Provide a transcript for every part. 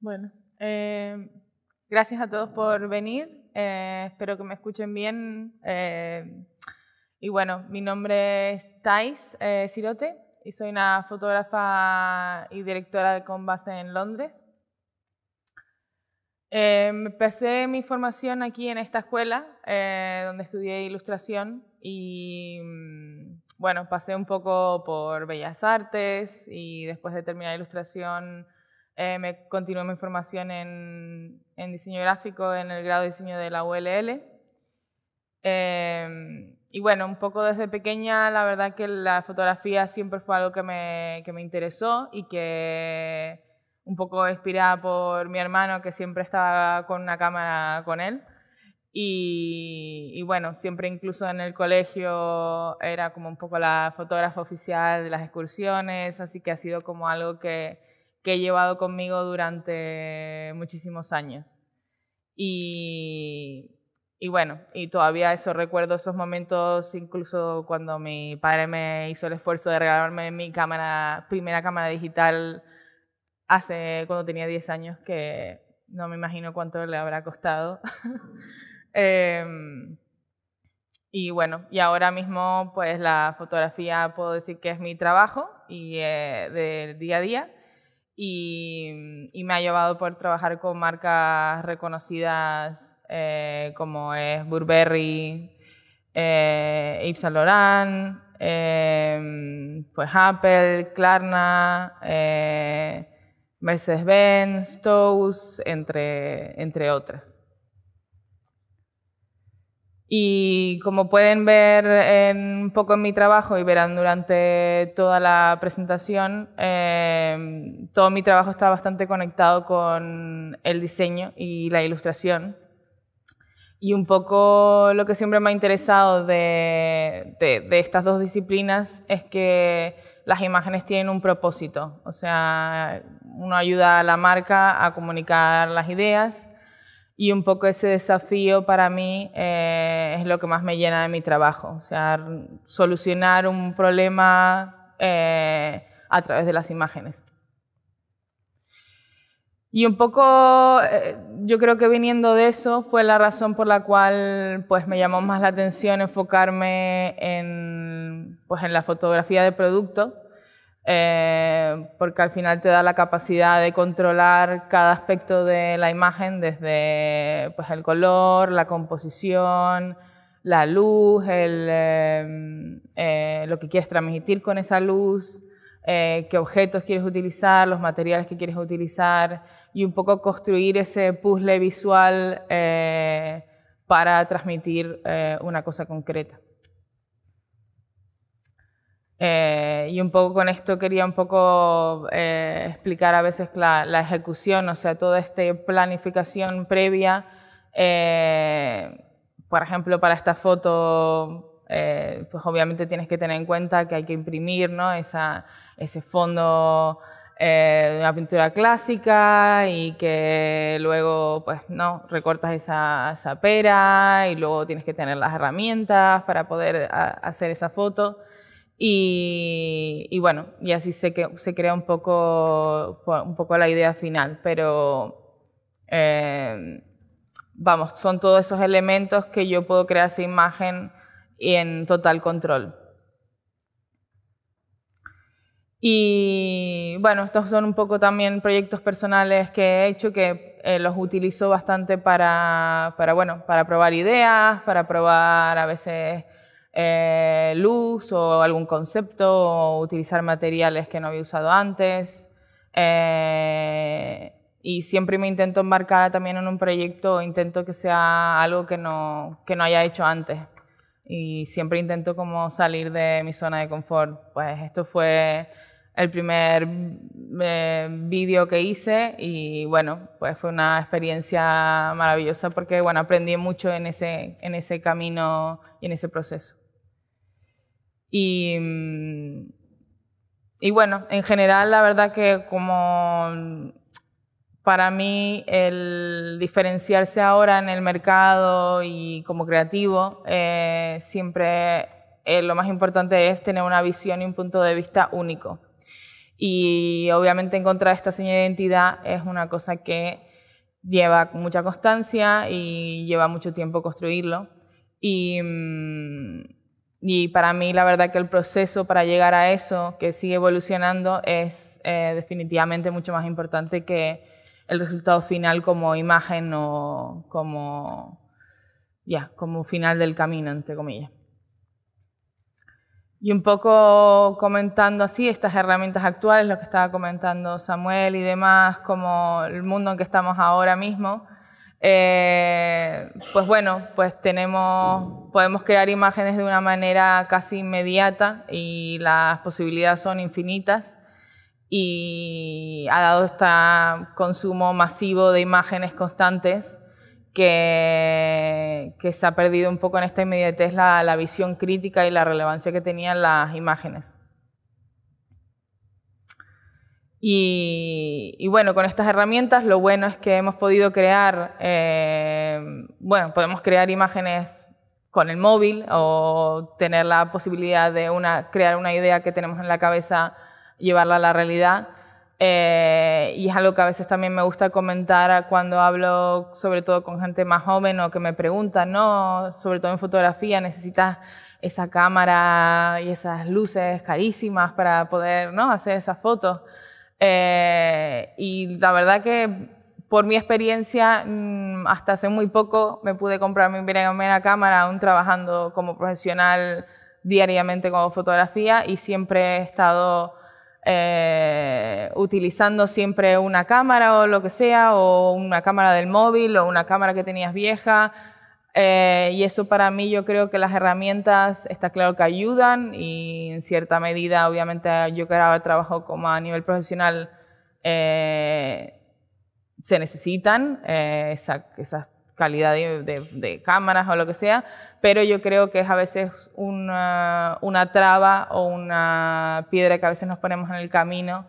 Bueno, eh, gracias a todos por venir. Eh, espero que me escuchen bien. Eh, y bueno, mi nombre es Thais Sirote y soy una fotógrafa y directora con base en Londres. empecé mi formación aquí en esta escuela, donde estudié ilustración y mm, bueno, pasé un poco por Bellas Artes y después de terminar ilustración eh, me continué mi formación en, diseño gráfico en el grado de diseño de la ULL. Eh, y bueno, un poco desde pequeña, la verdad que la fotografía siempre fue algo que me, que me interesó y que un poco inspirada por mi hermano que siempre estaba con una cámara con él. y, bueno, siempre incluso en el colegio era como un poco la fotógrafa oficial de las excursiones, así que ha sido como algo que, que he llevado conmigo durante muchísimos años. Y, y bueno, y todavía eso recuerdo esos momentos, incluso cuando mi padre me hizo el esfuerzo de regalarme mi cámara, primera cámara digital hace cuando tenía 10 años, que no me imagino cuánto le habrá costado. Em, y bueno, y ahora mismo pues la fotografía puedo decir que es mi trabajo y eh, del día a día y, me ha llevado por trabajar con marcas reconocidas eh, como es Burberry, eh, Yves Laurent, eh, pues Apple, Klarna, eh, Mercedes-Benz, Toast, entre otras. Y como pueden ver un poco en mi trabajo y verán durante toda la presentación, em, todo mi trabajo está bastante conectado con el diseño y la ilustración. Y un poco lo que siempre me ha interesado de, de estas dos disciplinas es que las imágenes tienen un propósito. O sea, uno ayuda a la marca a comunicar las ideas y un poco ese desafío para mí eh, es lo que más me llena de mi trabajo, o sea, solucionar un problema eh, a través de las imágenes. Y un poco, eh, yo creo que viniendo de eso fue la razón por la cual pues, me llamó más la atención enfocarme en, pues, en la fotografía de producto eh, porque al final te da la capacidad de controlar cada aspecto de la imagen, desde pues, el color, la composición, la luz, eh, eh, lo que quieres transmitir con esa luz, qué objetos quieres utilizar, los materiales que quieres utilizar y un poco construir ese puzzle visual para transmitir una cosa concreta. Eh, y un poco con esto quería un poco eh, explicar a veces la, ejecución, o sea, toda esta planificación previa, eh, por ejemplo, para esta foto, pues obviamente tienes que tener en cuenta que hay que imprimir ese fondo de una pintura clásica y que luego, pues, no, recortas esa, pera y luego tienes que tener las herramientas para poder hacer esa foto. Y, bueno, y así se, se crea un poco, un poco la idea final, pero eh, vamos, son todos esos elementos que yo puedo crear esa imagen en total control. Y bueno, estos son un poco también proyectos personales que he hecho que eh, los utilizo bastante para, para, bueno, para probar ideas, para probar a veces eh, luz o algún concepto, o utilizar materiales que no había usado antes. Eh, y siempre me intento embarcar también en un proyecto, intento que sea algo que no, que no haya hecho antes. Y siempre intento como salir de mi zona de confort. Pues esto fue el primer eh, vídeo que hice y bueno, pues fue una experiencia maravillosa porque bueno, aprendí mucho en ese, en ese camino y en ese proceso. Y, mm, y bueno, en general la verdad que como para mí el diferenciarse ahora en el mercado y como creativo, eh, siempre eh, lo más importante es tener una visión y un punto de vista único. Y obviamente encontrar esta señal de identidad es una cosa que lleva mucha constancia y lleva mucho tiempo construirlo. Y. Mm, y para mí la verdad que el proceso para llegar a eso, que sigue evolucionando, es eh, definitivamente mucho más importante que el resultado final como imagen o como, ya, como final del camino, entre comillas. Y un poco comentando así estas herramientas actuales, lo que estaba comentando Samuel y demás, como el mundo en que estamos ahora mismo, eh, pues bueno, pues tenemos, podemos crear imágenes de una manera casi inmediata y las posibilidades son infinitas y ha dado este consumo masivo de imágenes constantes que, que se ha perdido un poco en esta inmediatez la visión crítica y la relevancia que tenían las imágenes. Y, bueno, con estas herramientas lo bueno es que hemos podido crear, eh, bueno, podemos crear imágenes con el móvil o tener la posibilidad de una, crear una idea que tenemos en la cabeza, llevarla a la realidad. Eh, y es algo que a veces también me gusta comentar cuando hablo, sobre todo con gente más joven o que me preguntan, ¿no? Sobre todo en fotografía, necesitas esa cámara y esas luces carísimas para poder, ¿no? Hacer esas fotos. Eh, y la verdad que por mi experiencia, mm, hasta hace muy poco me pude comprar mi primera cámara, aún trabajando como profesional diariamente como fotografía y siempre he estado eh, utilizando siempre una cámara o lo que sea, o una cámara del móvil o una cámara que tenías vieja. Eh, y eso para mí yo creo que las herramientas está claro que ayudan y en cierta medida obviamente yo que ahora trabajo como a nivel profesional eh, se necesitan eh, esa, calidad de, cámaras o lo que sea, pero yo creo que es a veces una, una traba o una piedra que a veces nos ponemos en el camino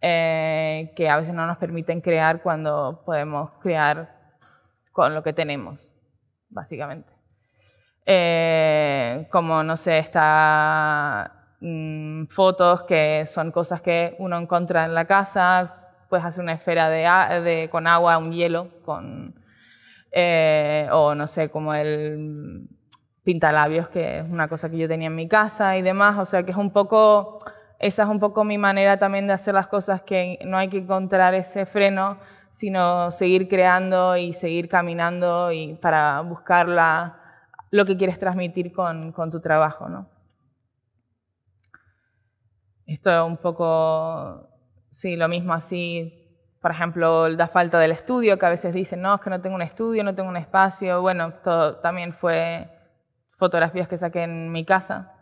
eh, que a veces no nos permiten crear cuando podemos crear con lo que tenemos básicamente. Eh, como, no sé, está mm, fotos que son cosas que uno encuentra en la casa, puedes hacer una esfera de, con agua, un hielo, con, eh, o no sé, como el pintalabios, que es una cosa que yo tenía en mi casa y demás, o sea que es un poco, esa es un poco mi manera también de hacer las cosas, que no hay que encontrar ese freno sino seguir creando y seguir caminando y para buscar lo que quieres transmitir con, tu trabajo. ¿no? Esto es un poco, sí, lo mismo así, por ejemplo, la falta del estudio, que a veces dicen, no, es que no tengo un estudio, no tengo un espacio. Bueno, todo, también fue fotografías que saqué en mi casa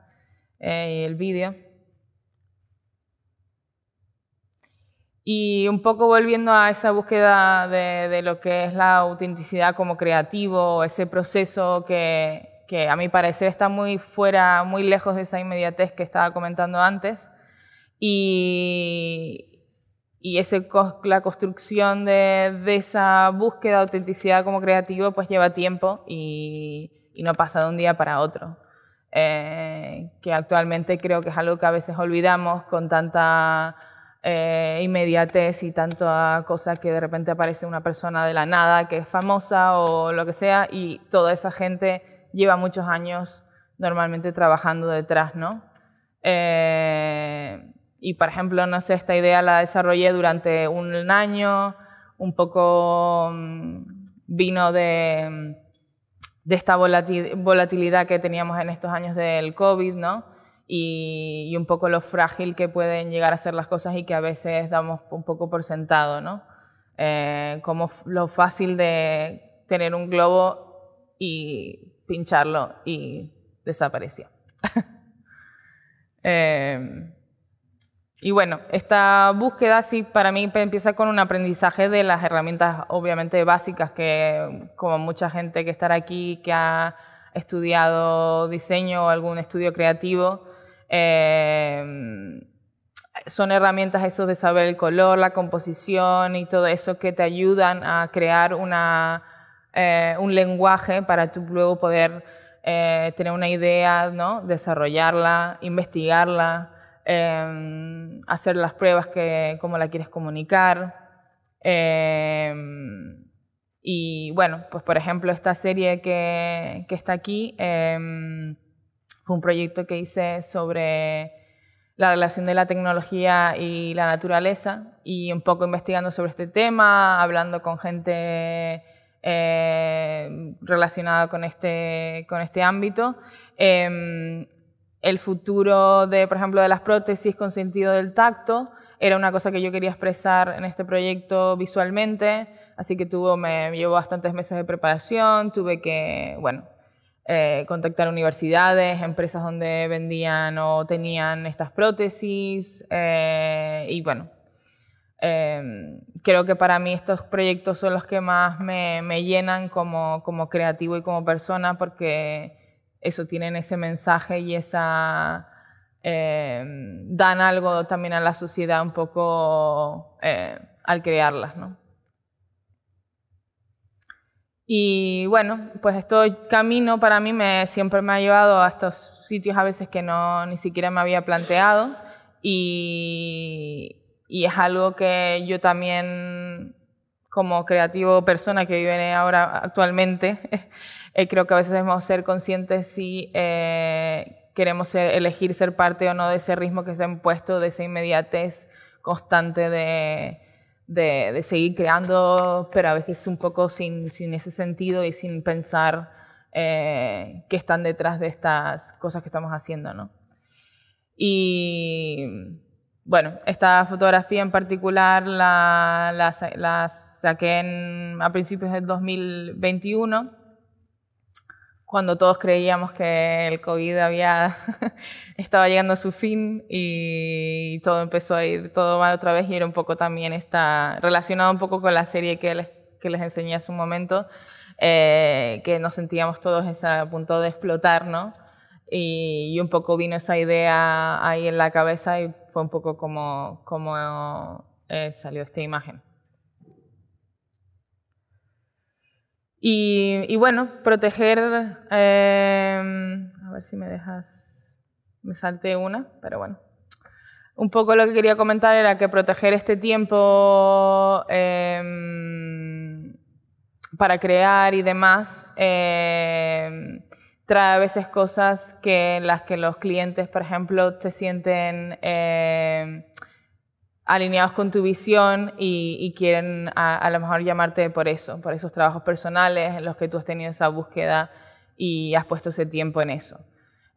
eh, y el vídeo. Y un poco volviendo a esa búsqueda de, de lo que es la autenticidad como creativo, ese proceso que, que, a mi parecer está muy fuera, muy lejos de esa inmediatez que estaba comentando antes. Y, y ese, la construcción de, de, esa búsqueda de autenticidad como creativo pues lleva tiempo y, no pasa de un día para otro. Eh, que actualmente creo que es algo que a veces olvidamos con tanta eh, inmediatez y tanta cosa que de repente aparece una persona de la nada que es famosa o lo que sea y toda esa gente lleva muchos años normalmente trabajando detrás, ¿no? Eh, y por ejemplo, no sé, esta idea la desarrollé durante un año, un poco mm, vino de, de esta volatilidad que teníamos en estos años del COVID, ¿no? y, un poco lo frágil que pueden llegar a ser las cosas y que a veces damos un poco por sentado, ¿no? Eh, como lo fácil de tener un globo y pincharlo y desaparecer. Em, y bueno, esta búsqueda sí para mí empieza con un aprendizaje de las herramientas obviamente básicas que como mucha gente que está aquí, que ha estudiado diseño o algún estudio creativo, Em, son herramientas eso de saber el color, la composición y todo eso que te ayudan a crear una, eh, un lenguaje para tú luego poder eh, tener una idea, ¿no? desarrollarla, investigarla, em, hacer las pruebas que cómo la quieres comunicar. Em, y bueno, pues por ejemplo esta serie que, que está aquí un proyecto que hice sobre la relación de la tecnología y la naturaleza y un poco investigando sobre este tema, hablando con gente eh, relacionada con este, con este ámbito. Em, el futuro de, por ejemplo, de las prótesis con sentido del tacto era una cosa que yo quería expresar en este proyecto visualmente, así que tuvo, me llevó bastantes meses de preparación, tuve que, bueno, eh, contactar universidades, empresas donde vendían o tenían estas prótesis. Eh, y bueno, em, creo que para mí estos proyectos son los que más me, llenan como, como, creativo y como persona porque eso tienen ese mensaje y esa... Em, dan algo también a la sociedad un poco eh, al crearlas, ¿no? Y bueno, pues este camino para mí me, siempre me ha llevado a estos sitios a veces que no ni siquiera me había planteado y, y es algo que yo también como creativo persona que vive ahora actualmente, eh, creo que a veces debemos ser conscientes si eh, queremos ser, elegir ser parte o no de ese ritmo que se ha impuesto, de esa inmediatez constante de, de, seguir creando, pero a veces un poco sin, ese sentido y sin pensar eh, qué están detrás de estas cosas que estamos haciendo, ¿no? Y bueno, esta fotografía en particular la, la, saqué a principios del 2021 cuando todos creíamos que el COVID había estaba llegando a su fin y todo empezó a ir todo mal otra vez y era un poco también está relacionado un poco con la serie que les, que les enseñé hace un momento, eh, que nos sentíamos todos a punto de explotar, ¿no? Y, un poco vino esa idea ahí en la cabeza y fue un poco como, como eh, salió esta imagen. Y, bueno, proteger, em, a ver si me dejas, me salté una, pero bueno. Un poco lo que quería comentar era que proteger este tiempo em, para crear y demás em, trae a veces cosas que las que los clientes, por ejemplo, se sienten alineados con tu visión y, quieren a, lo mejor llamarte por eso, por esos trabajos personales en los que tú has tenido esa búsqueda y has puesto ese tiempo en eso.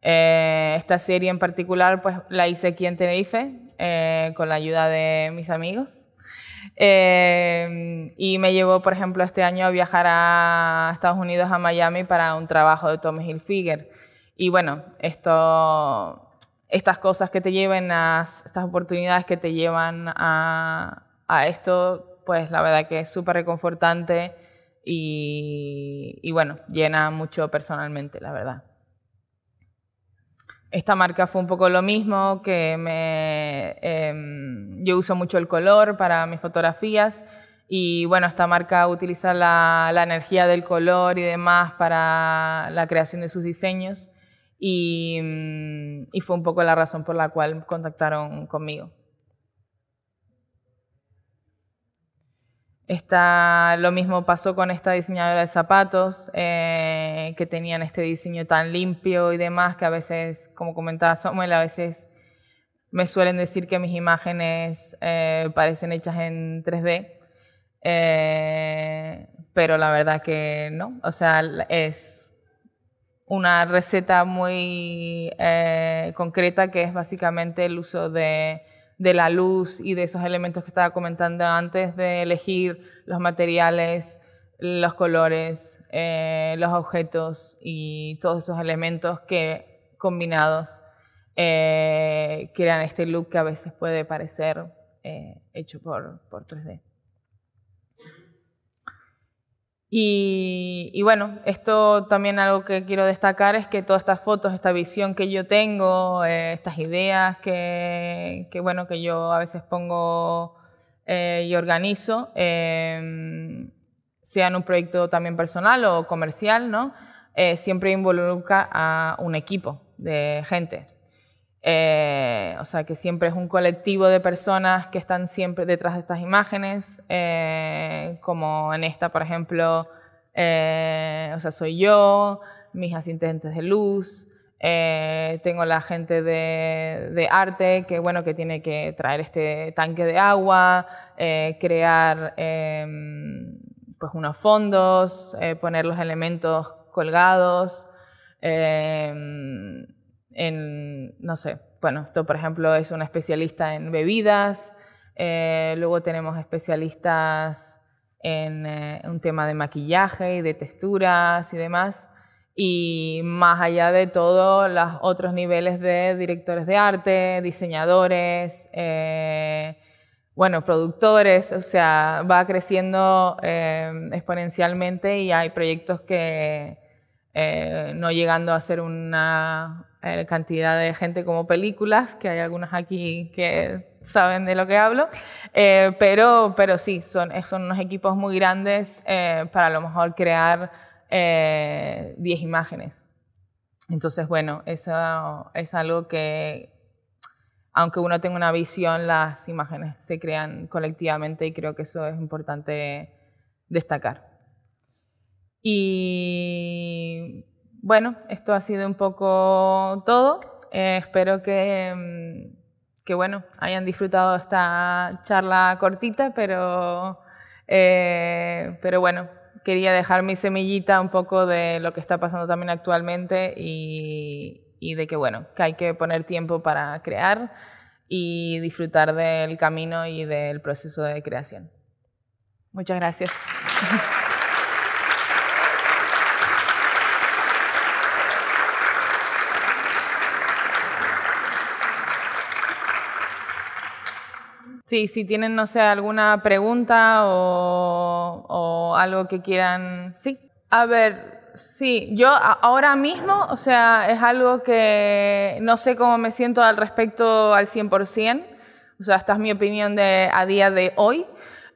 Eh, esta serie en particular pues la hice aquí en Tenerife eh, con la ayuda de mis amigos eh, y me llevó por ejemplo este año a viajar a Estados Unidos, a Miami para un trabajo de Tommy Hilfiger y bueno, esto estas cosas que te lleven a estas oportunidades que te llevan a, esto, pues la verdad que es súper reconfortante y, bueno, llena mucho personalmente, la verdad. Esta marca fue un poco lo mismo, que me, em, yo uso mucho el color para mis fotografías y bueno, esta marca utiliza la energía del color y demás para la creación de sus diseños. Mm, y, fue un poco la razón por la cual contactaron conmigo. Esta, lo mismo pasó con esta diseñadora de zapatos, eh, que tenían este diseño tan limpio y demás, que a veces, como comentaba Samuel, a veces me suelen decir que mis imágenes eh, parecen hechas en 3D, eh, pero la verdad que no. O sea, es una receta muy eh, concreta que es básicamente el uso de, la luz y de esos elementos que estaba comentando antes, de elegir los materiales, los colores, eh, los objetos y todos esos elementos que combinados eh, crean este look que a veces puede parecer hecho por, por 3D. Y, bueno, esto también algo que quiero destacar es que todas estas fotos, esta visión que yo tengo, eh, estas ideas que, bueno, que yo a veces pongo eh, y organizo, em, sean un proyecto también personal o comercial, ¿no? Eh, siempre involucra a un equipo de gente. Eh, o sea, que siempre es un colectivo de personas que están siempre detrás de estas imágenes, eh, como en esta, por ejemplo, eh, o sea, soy yo, mis asistentes de luz, tengo la gente de, arte que, bueno, que tiene que traer este tanque de agua, crear em, pues unos fondos, poner los elementos colgados, em, en, no sé, bueno, esto por ejemplo es una especialista en bebidas, eh, luego tenemos especialistas en eh, un tema de maquillaje y de texturas y demás, y más allá de todo, los otros niveles de directores de arte, diseñadores, eh, bueno, productores, o sea, va creciendo exponencialmente y hay proyectos que no llegando a ser una, eh, cantidad de gente como películas, que hay algunas aquí que saben de lo que hablo, eh, pero, pero sí, son, eh, son unos equipos muy grandes para a lo mejor crear 10 imágenes. Entonces, bueno, eso es algo que, aunque uno tenga una visión, las imágenes se crean colectivamente y creo que eso es importante destacar. Y bueno, esto ha sido un poco todo. Eh, espero que, mm, que, bueno, hayan disfrutado esta charla cortita, pero, eh, pero bueno, quería dejar mi semillita un poco de lo que está pasando también actualmente y, y de que, bueno, que hay que poner tiempo para crear y disfrutar del camino y del proceso de creación. Muchas gracias. Sí, si tienen, no sé, alguna pregunta o, algo que quieran. Sí. A ver, sí, yo ahora mismo, o sea, es algo que no sé cómo me siento al respecto al 100%, o sea, esta es mi opinión de, a día de hoy,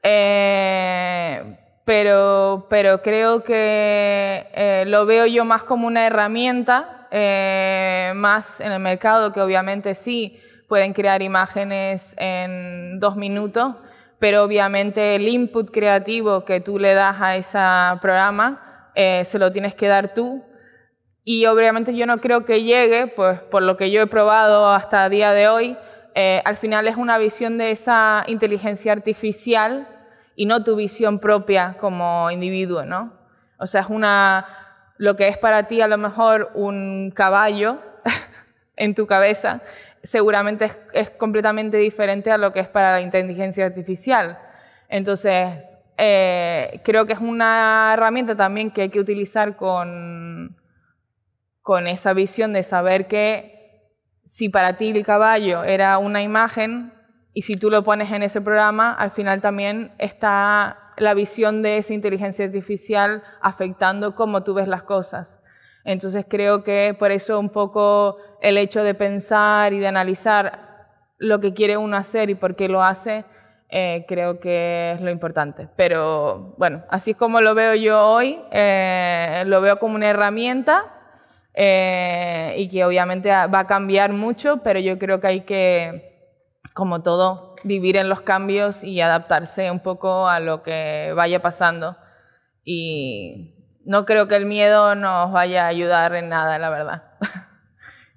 eh, pero, pero creo que eh, lo veo yo más como una herramienta, eh, más en el mercado, que obviamente sí, pueden crear imágenes en dos minutos, pero obviamente el input creativo que tú le das a ese programa eh, se lo tienes que dar tú. Y obviamente yo no creo que llegue, pues por lo que yo he probado hasta el día de hoy, eh, al final es una visión de esa inteligencia artificial y no tu visión propia como individuo, ¿no? O sea, es una, lo que es para ti a lo mejor un caballo en tu cabeza, seguramente es, completamente diferente a lo que es para la inteligencia artificial. Entonces, eh, creo que es una herramienta también que hay que utilizar con, con esa visión de saber que si para ti el caballo era una imagen y si tú lo pones en ese programa, al final también está la visión de esa inteligencia artificial afectando cómo tú ves las cosas. Entonces creo que por eso un poco el hecho de pensar y de analizar lo que quiere uno hacer y por qué lo hace, eh, creo que es lo importante. Pero bueno, así es como lo veo yo hoy, eh, lo veo como una herramienta eh, y que obviamente va a cambiar mucho, pero yo creo que hay que, como todo, vivir en los cambios y adaptarse un poco a lo que vaya pasando. Y no creo que el miedo nos vaya a ayudar en nada, la verdad.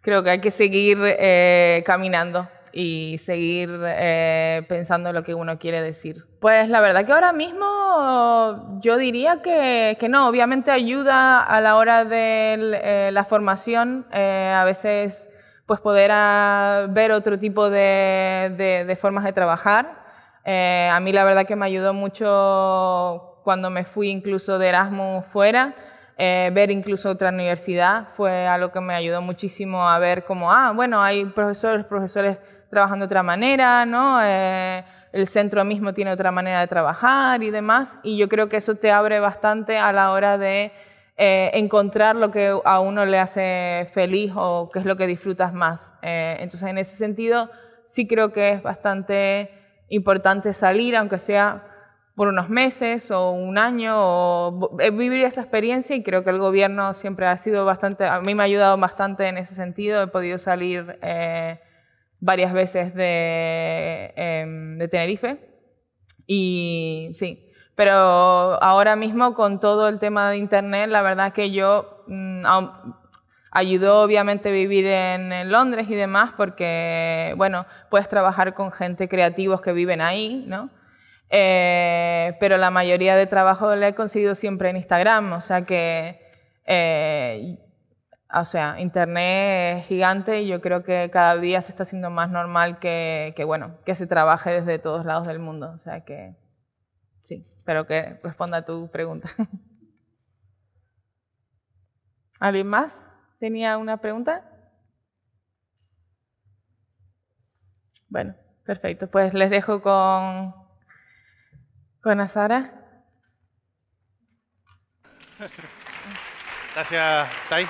creo que hay que seguir eh, caminando y seguir eh, pensando lo que uno quiere decir. Pues la verdad que ahora mismo yo diría que, que no, obviamente ayuda a la hora de eh, la formación, eh, a veces pues poder ah, ver otro tipo de, de, de formas de trabajar. a mí la verdad que me ayudó mucho cuando me fui incluso de Erasmus fuera, eh, ver incluso otra universidad fue algo que me ayudó muchísimo a ver como, ah, bueno, hay profesores, profesores trabajando de otra manera, ¿no? Eh, el centro mismo tiene otra manera de trabajar y demás, y yo creo que eso te abre bastante a la hora de eh, encontrar lo que a uno le hace feliz o qué es lo que disfrutas más. entonces, en ese sentido, sí creo que es bastante importante salir, aunque sea por unos meses o un año o vivir esa experiencia y creo que el gobierno siempre ha sido bastante, a mí me ha ayudado bastante en ese sentido, he podido salir eh, varias veces em, de, Tenerife y sí, pero ahora mismo con todo el tema de Internet, la verdad que yo mm, ayudó obviamente vivir en, Londres y demás porque, bueno, puedes trabajar con gente creativos que viven ahí, ¿no? Eh, pero la mayoría de trabajo lo he conseguido siempre en Instagram, o sea que, eh, o sea, Internet es gigante y yo creo que cada día se está haciendo más normal que, bueno, que se trabaje desde todos lados del mundo, o sea que, sí, espero que responda a tu pregunta. ¿Alguien más tenía una pregunta? Bueno, perfecto. Pues les dejo con Buenas, Sara. Gracias, Tai.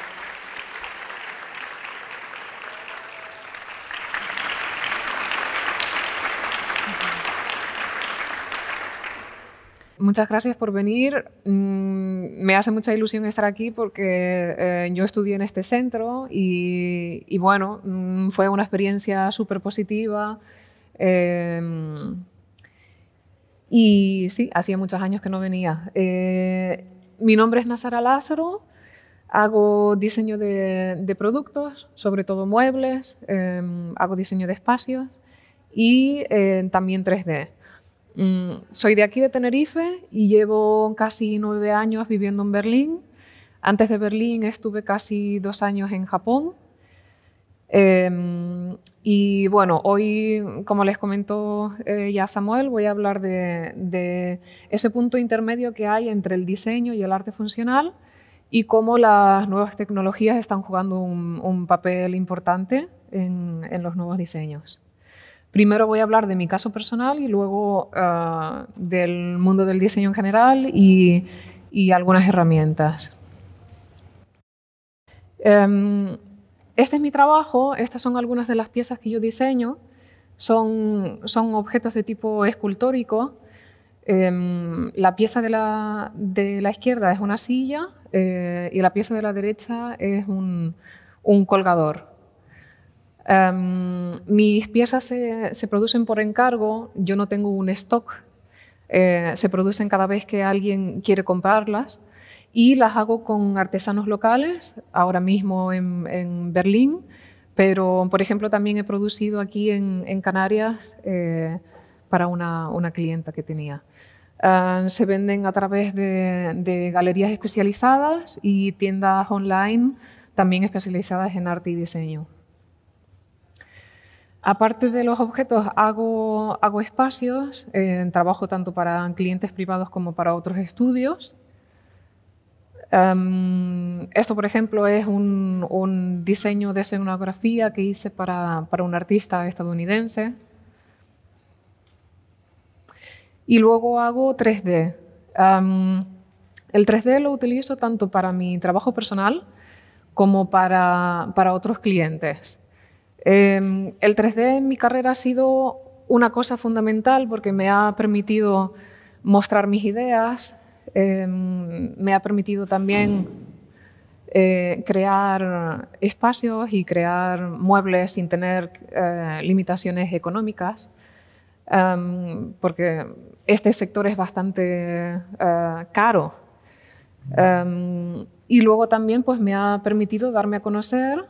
Muchas gracias por venir. Mm, me hace mucha ilusión estar aquí porque eh, yo estudié en este centro y, bueno, mm, fue una experiencia súper positiva. Eh, y sí, hacía muchos años que no venía. Eh, mi nombre es Nazara Lázaro, hago diseño de, productos, sobre todo muebles, em, hago diseño de espacios y eh, también 3D. Mm, soy de aquí de Tenerife y llevo casi nueve años viviendo en Berlín. Antes de Berlín estuve casi dos años en Japón Em, y bueno, hoy, como les comentó eh, ya Samuel, voy a hablar de, ese punto intermedio que hay entre el diseño y el arte funcional y cómo las nuevas tecnologías están jugando un, papel importante en, los nuevos diseños. Primero voy a hablar de mi caso personal y luego ah, del mundo del diseño en general y, algunas herramientas. Em, este es mi trabajo, estas son algunas de las piezas que yo diseño, son, son objetos de tipo escultórico. Em, la pieza de la, de la, izquierda es una silla eh, y la pieza de la derecha es un, un colgador. Em, mis piezas se, se, producen por encargo, yo no tengo un stock, eh, se producen cada vez que alguien quiere comprarlas y las hago con artesanos locales, ahora mismo en, en Berlín, pero por ejemplo también he producido aquí en, Canarias eh, para una, una, clienta que tenía. Ah, se venden a través de, galerías especializadas y tiendas online también especializadas en arte y diseño. Aparte de los objetos, hago, hago espacios, eh, trabajo tanto para clientes privados como para otros estudios. Em, esto, por ejemplo, es un, diseño de escenografía que hice para, para, un artista estadounidense. Y luego hago 3D. Em, el 3D lo utilizo tanto para mi trabajo personal como para, para otros clientes. Em, el 3D en mi carrera ha sido una cosa fundamental porque me ha permitido mostrar mis ideas, Em, me ha permitido también eh, crear espacios y crear muebles sin tener eh, limitaciones económicas, em, porque este sector es bastante eh, caro. Em, y luego también pues, me ha permitido darme a conocer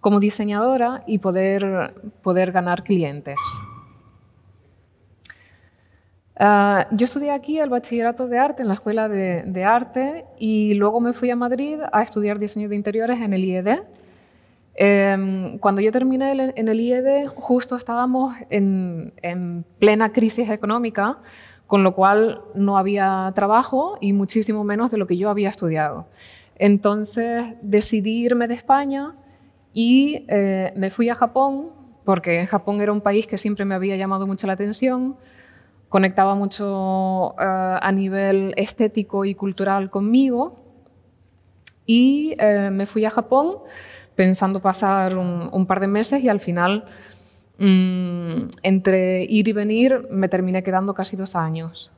como diseñadora y poder, poder ganar clientes. Ah, yo estudié aquí el bachillerato de arte en la Escuela de, Arte y luego me fui a Madrid a estudiar diseño de interiores en el IED. Em, cuando yo terminé en el IED, justo estábamos en, plena crisis económica, con lo cual no había trabajo y muchísimo menos de lo que yo había estudiado. Entonces decidí irme de España y eh, me fui a Japón, porque Japón era un país que siempre me había llamado mucho la atención conectaba mucho eh, a nivel estético y cultural conmigo. Y eh, me fui a Japón pensando pasar un, par de meses y al final, mm, entre ir y venir, me terminé quedando casi dos años.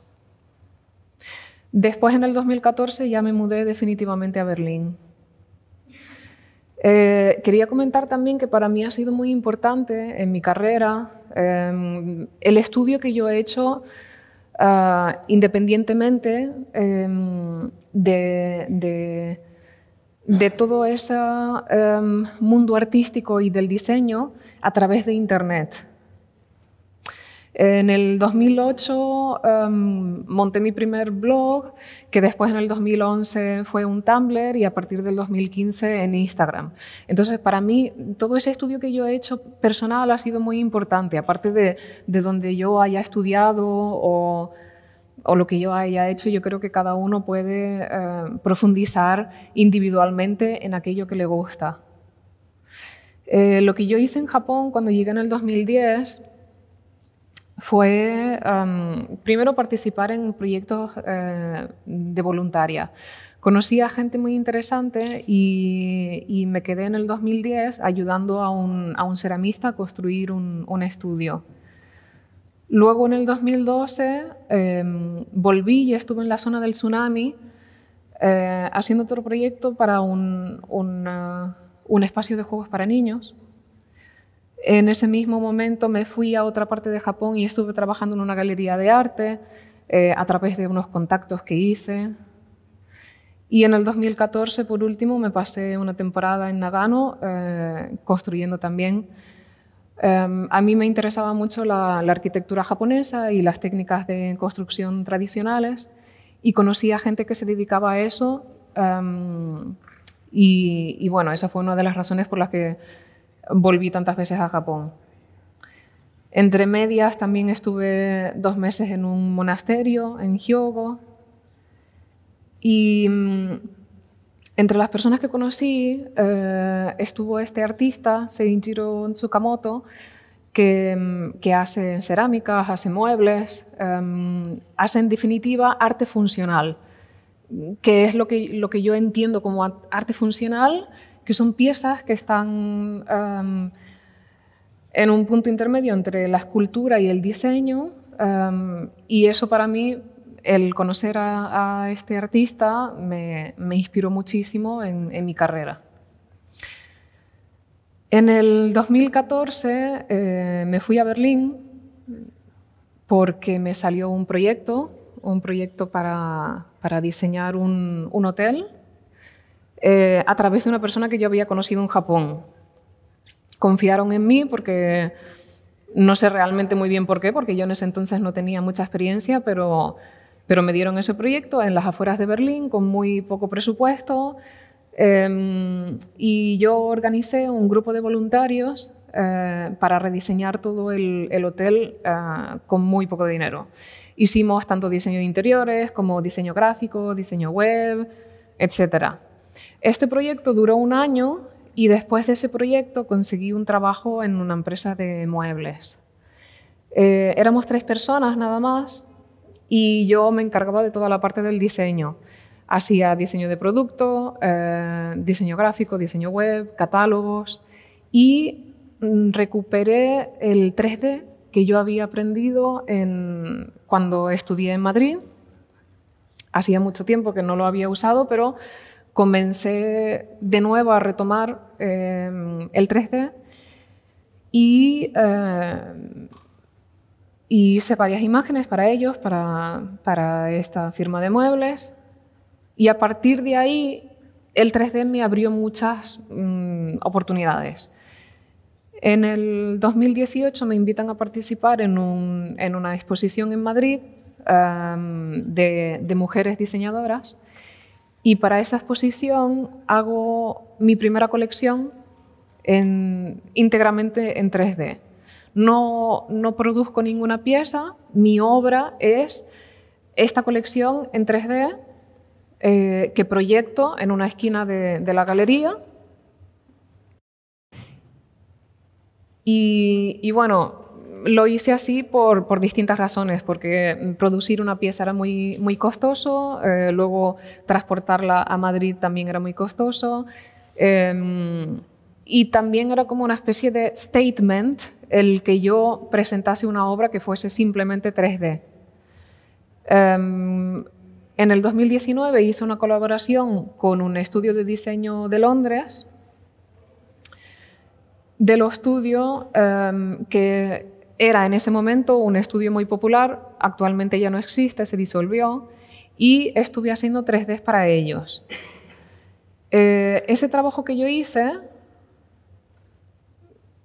Después, en el 2014, ya me mudé definitivamente a Berlín. Eh, quería comentar también que para mí ha sido muy importante en mi carrera em, el estudio que yo he hecho ah, independientemente em, de, todo ese em, mundo artístico y del diseño a través de Internet. En el 2008 em, monté mi primer blog, que después en el 2011 fue un Tumblr y a partir del 2015 en Instagram. Entonces, para mí, todo ese estudio que yo he hecho personal ha sido muy importante, aparte de, de donde yo haya estudiado o, o, lo que yo haya hecho, yo creo que cada uno puede em, profundizar individualmente en aquello que le gusta. Eh, lo que yo hice en Japón cuando llegué en el 2010 fue primero participar en proyectos eh, de voluntaria. Conocí a gente muy interesante y, me quedé en el 2010 ayudando a un, ceramista a construir un, estudio. Luego en el 2012 em, volví y estuve en la zona del tsunami eh, haciendo otro proyecto para un espacio de juegos para niños en ese mismo momento me fui a otra parte de Japón y estuve trabajando en una galería de arte eh, a través de unos contactos que hice. Y en el 2014, por último, me pasé una temporada en Nagano eh, construyendo también. Em, a mí me interesaba mucho la, arquitectura japonesa y las técnicas de construcción tradicionales y conocí a gente que se dedicaba a eso. Em, y, y, bueno, esa fue una de las razones por las que volví tantas veces a Japón. Entre medias también estuve dos meses en un monasterio, en Hyogo. Y mm, entre las personas que conocí eh, estuvo este artista, Seijiro Tsukamoto, que, mm, que, hace cerámicas, hace muebles, em, hace en definitiva arte funcional, que es lo que, lo que yo entiendo como arte funcional que son piezas que están em, en un punto intermedio entre la escultura y el diseño. Em, y eso para mí, el conocer a, este artista, me, inspiró muchísimo en, mi carrera. En el 2014 eh, me fui a Berlín porque me salió un proyecto, un proyecto para, diseñar un, un hotel eh, a través de una persona que yo había conocido en Japón. Confiaron en mí porque no sé realmente muy bien por qué, porque yo en ese entonces no tenía mucha experiencia, pero, me dieron ese proyecto en las afueras de Berlín con muy poco presupuesto. Em, y yo organicé un grupo de voluntarios eh, para rediseñar todo el, hotel eh, con muy poco dinero. Hicimos tanto diseño de interiores como diseño gráfico, diseño web, etcétera. Este proyecto duró un año y después de ese proyecto conseguí un trabajo en una empresa de muebles. Eh, éramos tres personas nada más y yo me encargaba de toda la parte del diseño. Hacía diseño de producto, eh, diseño gráfico, diseño web, catálogos y mm, recuperé el 3D que yo había aprendido cuando estudié en Madrid. Hacía mucho tiempo que no lo había usado, pero comencé de nuevo a retomar eh, el 3D eh, y hice varias imágenes para ellos, para, para esta firma de muebles. Y a partir de ahí, el 3D me abrió muchas mm, oportunidades. En el 2018 me invitan a participar en, un, en una exposición en Madrid eh, de, mujeres diseñadoras y para esa exposición hago mi primera colección íntegramente en 3D. No, produzco ninguna pieza, mi obra es esta colección en 3D eh, que proyecto en una esquina de, la galería. y, bueno, lo hice así por, por, distintas razones, porque producir una pieza era muy, muy costoso, eh, luego transportarla a Madrid también era muy costoso, em, y también era como una especie de statement el que yo presentase una obra que fuese simplemente 3D. Em, en el 2019 hice una colaboración con un estudio de diseño de Londres, de estudio em, que era en ese momento un estudio muy popular, actualmente ya no existe, se disolvió, y estuve haciendo 3 d para ellos. Eh, ese trabajo que yo hice,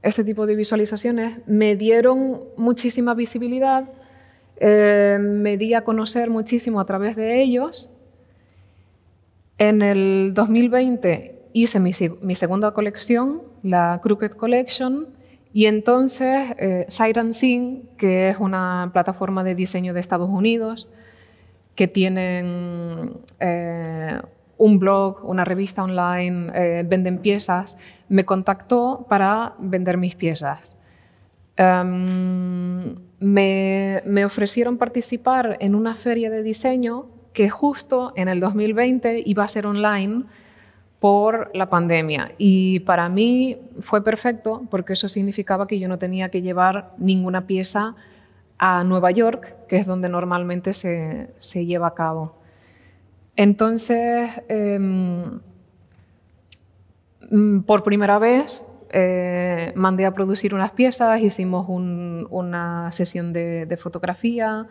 este tipo de visualizaciones, me dieron muchísima visibilidad, eh, me di a conocer muchísimo a través de ellos. En el 2020 hice mi, mi segunda colección, la Crooked Collection, y entonces eh, que es una plataforma de diseño de Estados Unidos, que tienen eh, un blog, una revista online, eh, venden piezas, me contactó para vender mis piezas. Em, me, me ofrecieron participar en una feria de diseño que justo en el 2020 iba a ser online por la pandemia. Y para mí fue perfecto porque eso significaba que yo no tenía que llevar ninguna pieza a Nueva York, que es donde normalmente se, lleva a cabo. Entonces, em, mm, por primera vez eh, mandé a producir unas piezas, hicimos una sesión de, fotografía.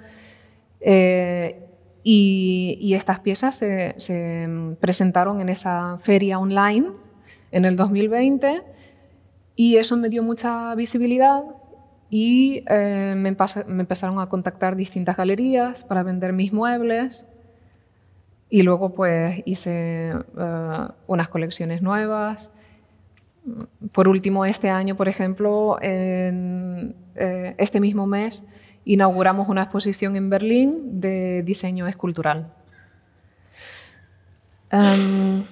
Eh, y, estas piezas se, presentaron en esa feria online en el 2020 y eso me dio mucha visibilidad y eh, me, empezaron a contactar distintas galerías para vender mis muebles. Y luego pues hice eh, unas colecciones nuevas. Por último, este año, por ejemplo, en eh, este mismo mes inauguramos una exposición en Berlín de diseño escultural. Em,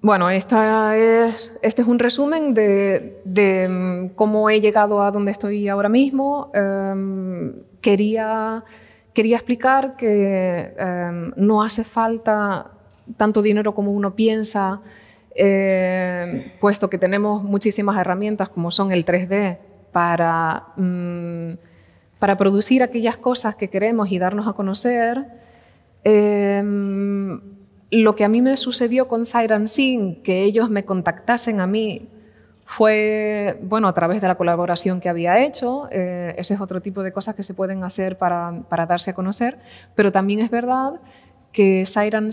bueno, esta es, este es un resumen de, em, cómo he llegado a donde estoy ahora mismo. Em, quería, quería, explicar que no hace falta tanto dinero como uno piensa, puesto que tenemos muchísimas herramientas como son el 3D para... Mm, para producir aquellas cosas que queremos y darnos a conocer. Em, lo que a mí me sucedió con Siren que ellos me contactasen a mí, fue bueno, a través de la colaboración que había hecho. Eh, ese es otro tipo de cosas que se pueden hacer para, darse a conocer. Pero también es verdad que Siren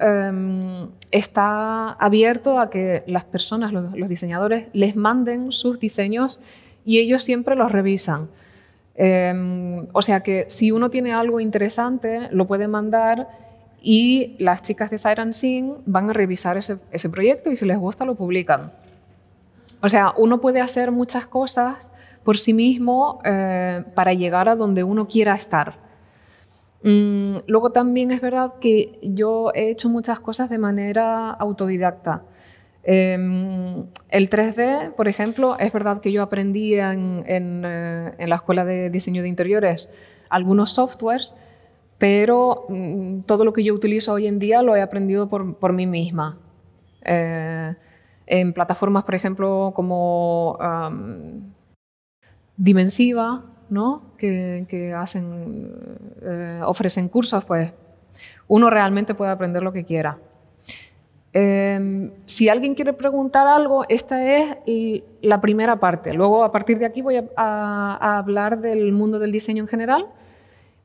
em, está abierto a que las personas, los diseñadores, les manden sus diseños y ellos siempre los revisan. Em, o sea que si uno tiene algo interesante, lo puede mandar y las chicas de Siren Sing van a revisar ese, proyecto y si les gusta lo publican. O sea, uno puede hacer muchas cosas por sí mismo eh, para llegar a donde uno quiera estar. Mm, luego también es verdad que yo he hecho muchas cosas de manera autodidacta. Em, el 3D, por ejemplo, es verdad que yo aprendí eh, en, la escuela de diseño de interiores algunos softwares, pero mm, todo lo que yo utilizo hoy en día lo he aprendido por, mí misma. Eh, en plataformas, por ejemplo, como Dimensiva, ¿no? que, que hacen, eh, ofrecen cursos, pues uno realmente puede aprender lo que quiera. Em, si alguien quiere preguntar algo, esta es la primera parte. Luego, a partir de aquí, voy a, hablar del mundo del diseño en general.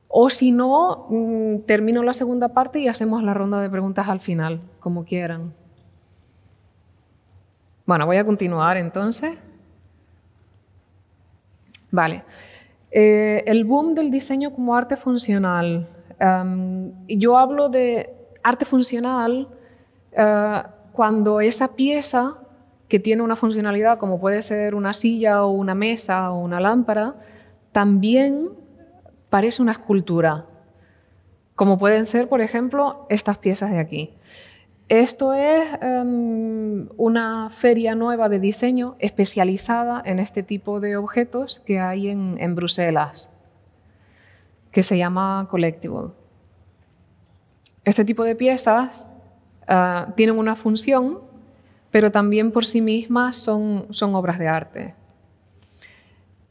O si no, mm, termino la segunda parte y hacemos la ronda de preguntas al final, como quieran. Bueno, voy a continuar entonces. Vale. Eh, el boom del diseño como arte funcional. Em, yo hablo de arte funcional eh, cuando esa pieza que tiene una funcionalidad como puede ser una silla o una mesa o una lámpara, también parece una escultura, como pueden ser, por ejemplo, estas piezas de aquí. Esto es em, una feria nueva de diseño especializada en este tipo de objetos que hay en, Bruselas, que se llama Collectible. Este tipo de piezas Ah, tienen una función, pero también por sí mismas son, obras de arte.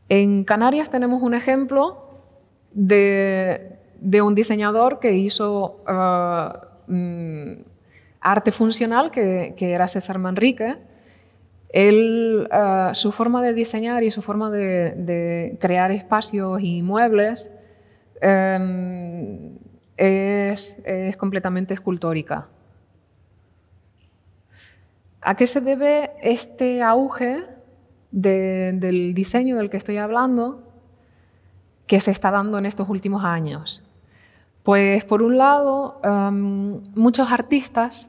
En Canarias tenemos un ejemplo de, un diseñador que hizo ah, mm, arte funcional, que, era César Manrique. Ah, su forma de diseñar y su forma de, crear espacios y muebles em, es, completamente escultórica. ¿A qué se debe este auge del diseño del que estoy hablando que se está dando en estos últimos años? Pues por un lado, em, muchos artistas,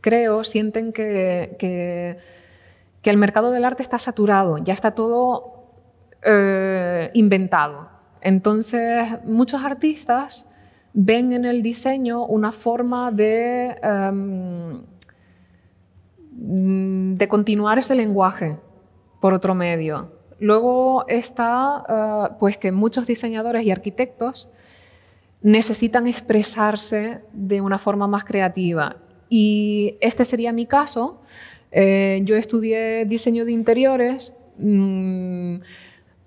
creo, sienten que, que, el mercado del arte está saturado, ya está todo eh, inventado. Entonces, muchos artistas ven en el diseño una forma de... Em, Mm, de continuar ese lenguaje por otro medio. Luego está, eh, pues que muchos diseñadores y arquitectos necesitan expresarse de una forma más creativa. Y este sería mi caso. Eh, yo estudié diseño de interiores, mm,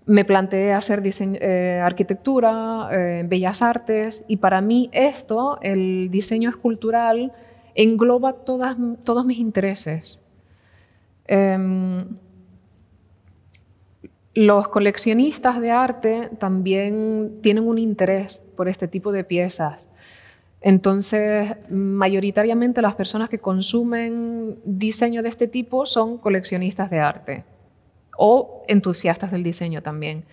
me planteé hacer eh, arquitectura, bellas artes, y para mí esto, el diseño escultural, engloba todas, todos mis intereses. Em, los coleccionistas de arte también tienen un interés por este tipo de piezas. Entonces, mayoritariamente las personas que consumen diseño de este tipo son coleccionistas de arte o entusiastas del diseño también.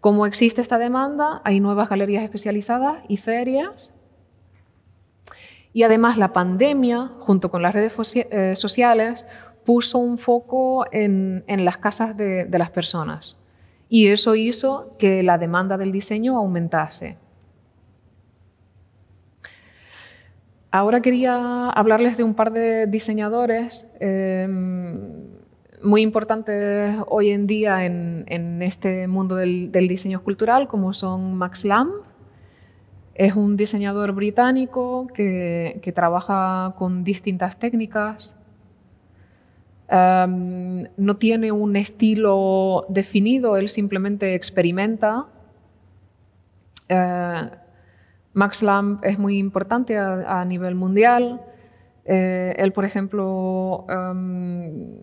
Como existe esta demanda, hay nuevas galerías especializadas y ferias y además la pandemia, junto con las redes eh, sociales, puso un foco en, las casas de, las personas. Y eso hizo que la demanda del diseño aumentase. Ahora quería hablarles de un par de diseñadores em, muy importantes hoy en día en, este mundo del, del, diseño cultural como son Max Lamb, es un diseñador británico que, trabaja con distintas técnicas. Em, no tiene un estilo definido, él simplemente experimenta. Eh, Max Lamb es muy importante a, nivel mundial. Eh, él, por ejemplo, em,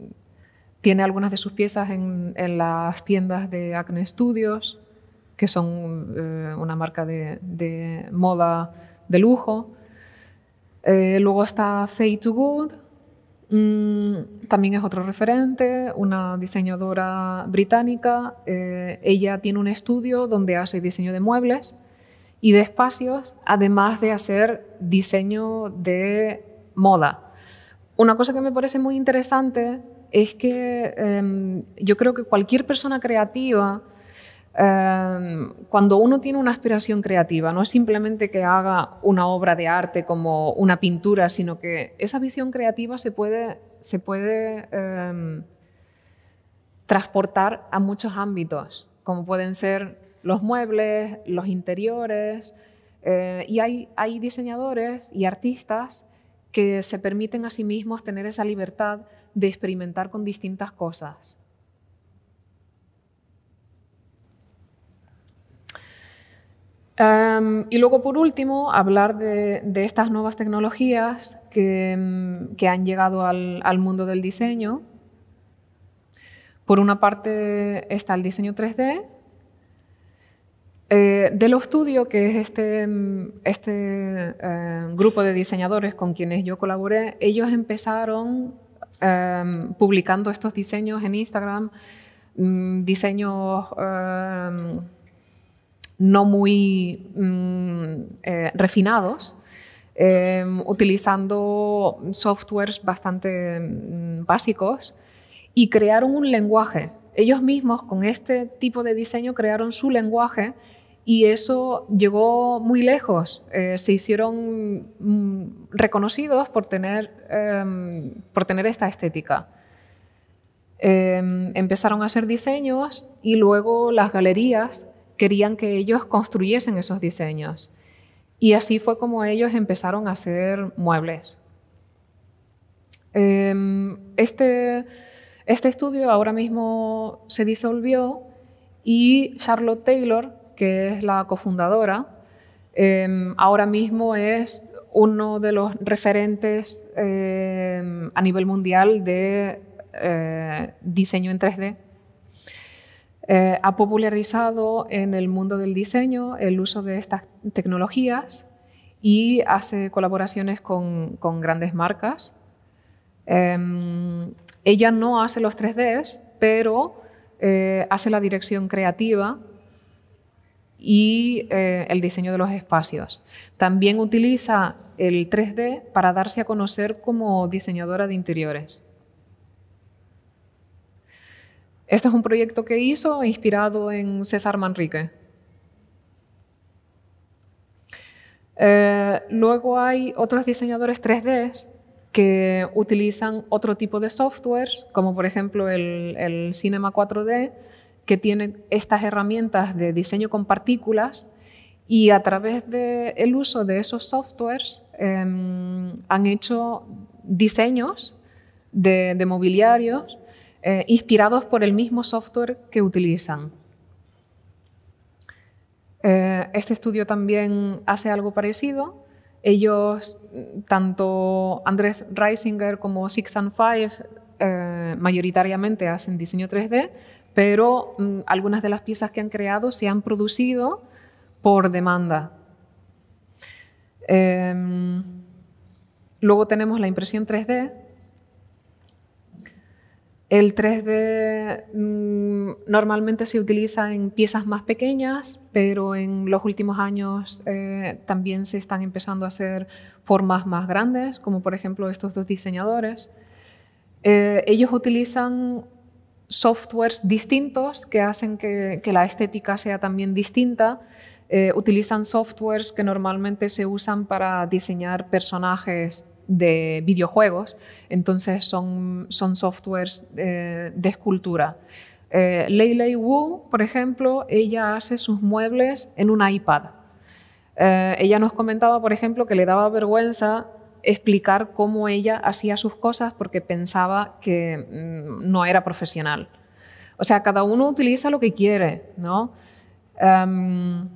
tiene algunas de sus piezas en las tiendas de Acne Studios que son eh, una marca de, moda de lujo. Eh, luego está Fay to Good, mm, también es otro referente, una diseñadora británica. Eh, ella tiene un estudio donde hace diseño de muebles y de espacios, además de hacer diseño de moda. Una cosa que me parece muy interesante es que em, yo creo que cualquier persona creativa Em, cuando uno tiene una aspiración creativa, no es simplemente que haga una obra de arte como una pintura, sino que esa visión creativa se puede, se puede em, transportar a muchos ámbitos, como pueden ser los muebles, los interiores, eh, y hay diseñadores y artistas que se permiten a sí mismos tener esa libertad de experimentar con distintas cosas. y luego, por último, hablar de, estas nuevas tecnologías que, mm, han llegado al, mundo del diseño. Por una parte está el diseño 3D. Eh, de lo Studio, que es este, mm, este eh, grupo de diseñadores con quienes yo colaboré, ellos empezaron em, publicando estos diseños en Instagram, mm, diseños em, no muy mm, eh, refinados, em, utilizando softwares bastante mm, básicos y crearon un lenguaje. Ellos mismos con este tipo de diseño crearon su lenguaje y eso llegó muy lejos. Eh, se hicieron mm, reconocidos por tener, em, por tener esta estética. Em, empezaron a hacer diseños y luego las galerías querían que ellos construyesen esos diseños. Y así fue como ellos empezaron a hacer muebles. Em, este, este estudio ahora mismo se disolvió y Charlotte Taylor, que es la cofundadora, em, ahora mismo es uno de los referentes em, a nivel mundial de eh, diseño en 3D eh, ha popularizado en el mundo del diseño el uso de estas tecnologías y hace colaboraciones con, grandes marcas. Em, ella no hace los 3 d pero eh, hace la dirección creativa y eh, el diseño de los espacios. También utiliza el 3D para darse a conocer como diseñadora de interiores. Este es un proyecto que hizo inspirado en César Manrique. Eh, luego hay otros diseñadores 3D que utilizan otro tipo de softwares, como por ejemplo el, Cinema 4D, que tiene estas herramientas de diseño con partículas y a través del uso de esos softwares em, han hecho diseños de, de mobiliarios eh, inspirados por el mismo software que utilizan. Eh, este estudio también hace algo parecido. Ellos, tanto Andrés Reisinger como Six and Five, eh, mayoritariamente hacen diseño 3D, pero mm, algunas de las piezas que han creado se han producido por demanda. Em, luego tenemos la impresión 3D, el 3D mm, normalmente se utiliza en piezas más pequeñas, pero en los últimos años eh, también se están empezando a hacer formas más grandes, como por ejemplo estos dos diseñadores. Eh, ellos utilizan softwares distintos que hacen que, la estética sea también distinta. Eh, utilizan softwares que normalmente se usan para diseñar personajes de videojuegos, entonces son, son softwares eh, de escultura. Eh, Lei Wu, por ejemplo, ella hace sus muebles en un iPad. Eh, ella nos comentaba, por ejemplo, que le daba vergüenza explicar cómo ella hacía sus cosas porque pensaba que mm, no era profesional. O sea, cada uno utiliza lo que quiere, ¿no? Em,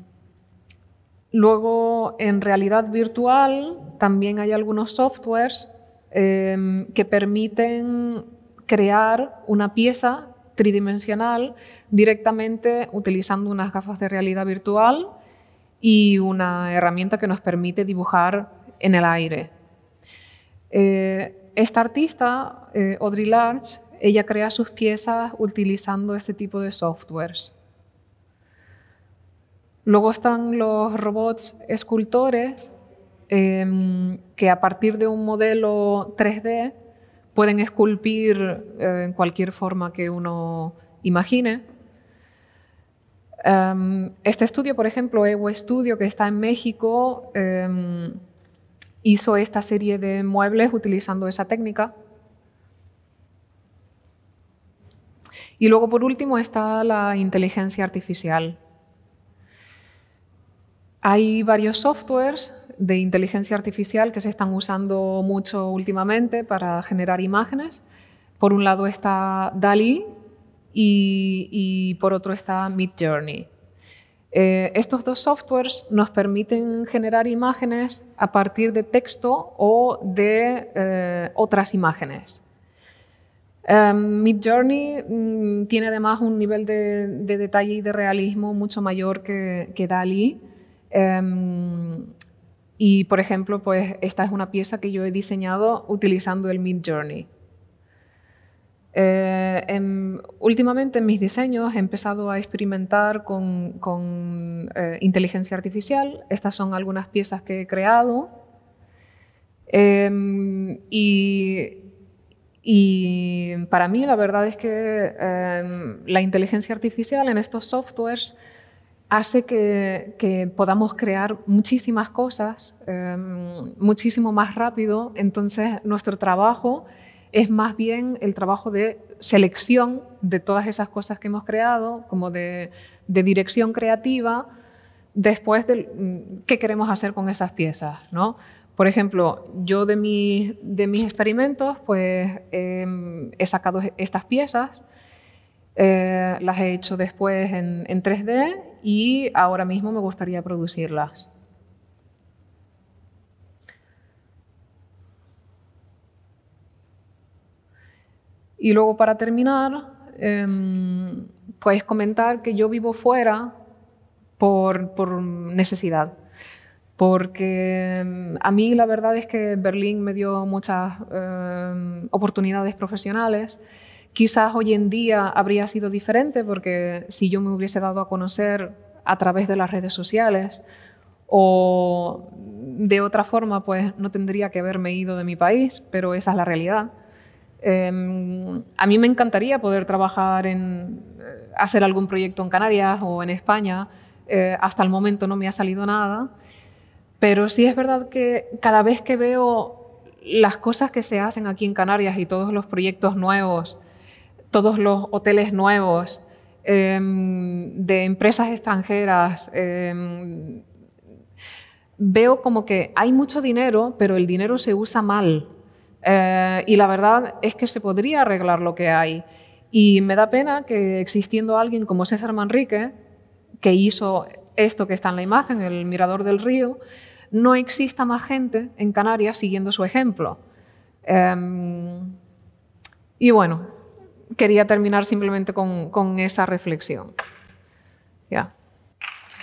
Luego, en realidad virtual, también hay algunos softwares em, que permiten crear una pieza tridimensional directamente utilizando unas gafas de realidad virtual y una herramienta que nos permite dibujar en el aire. Eh, esta artista, eh, Audrey Large, ella crea sus piezas utilizando este tipo de softwares. Luego están los robots escultores em, que a partir de un modelo 3D pueden esculpir eh, en cualquier forma que uno imagine. Em, este estudio, por ejemplo, Evo Studio, que está en México, em, hizo esta serie de muebles utilizando esa técnica. Y luego, por último, está la inteligencia artificial. Hay varios softwares de inteligencia artificial que se están usando mucho últimamente para generar imágenes. Por un lado está DALI y, y por otro está Midjourney. Eh, estos dos softwares nos permiten generar imágenes a partir de texto o de eh, otras imágenes. Em, Midjourney mm, tiene además un nivel de, detalle y de realismo mucho mayor que, que DALI Em, y, por ejemplo, pues esta es una pieza que yo he diseñado utilizando el Mid Journey. Eh, em, últimamente en mis diseños he empezado a experimentar con, eh, inteligencia artificial. Estas son algunas piezas que he creado. Em, y, y, para mí la verdad es que la inteligencia artificial en estos softwares hace que, podamos crear muchísimas cosas em, muchísimo más rápido. Entonces, nuestro trabajo es más bien el trabajo de selección de todas esas cosas que hemos creado, como de, dirección creativa, después de mm, qué queremos hacer con esas piezas. ¿no? Por ejemplo, yo de, de mis experimentos pues, em, he sacado estas piezas, eh, las he hecho después en, en 3D y ahora mismo me gustaría producirlas. Y luego para terminar, eh, comentar que yo vivo fuera por, necesidad, porque em, a mí la verdad es que Berlín me dio muchas em, oportunidades profesionales. Quizás hoy en día habría sido diferente porque si yo me hubiese dado a conocer a través de las redes sociales o de otra forma, pues no tendría que haberme ido de mi país, pero esa es la realidad. Em, a mí me encantaría poder trabajar en eh, hacer algún proyecto en Canarias o en España. Eh, hasta el momento no me ha salido nada, pero sí es verdad que cada vez que veo las cosas que se hacen aquí en Canarias y todos los proyectos nuevos todos los hoteles nuevos em, de empresas extranjeras. Em, veo como que hay mucho dinero, pero el dinero se usa mal. Eh, y la verdad es que se podría arreglar lo que hay. Y me da pena que existiendo alguien como César Manrique, que hizo esto que está en la imagen, el Mirador del Río, no exista más gente en Canarias siguiendo su ejemplo. Em, y bueno, quería terminar simplemente con, esa reflexión. Ya.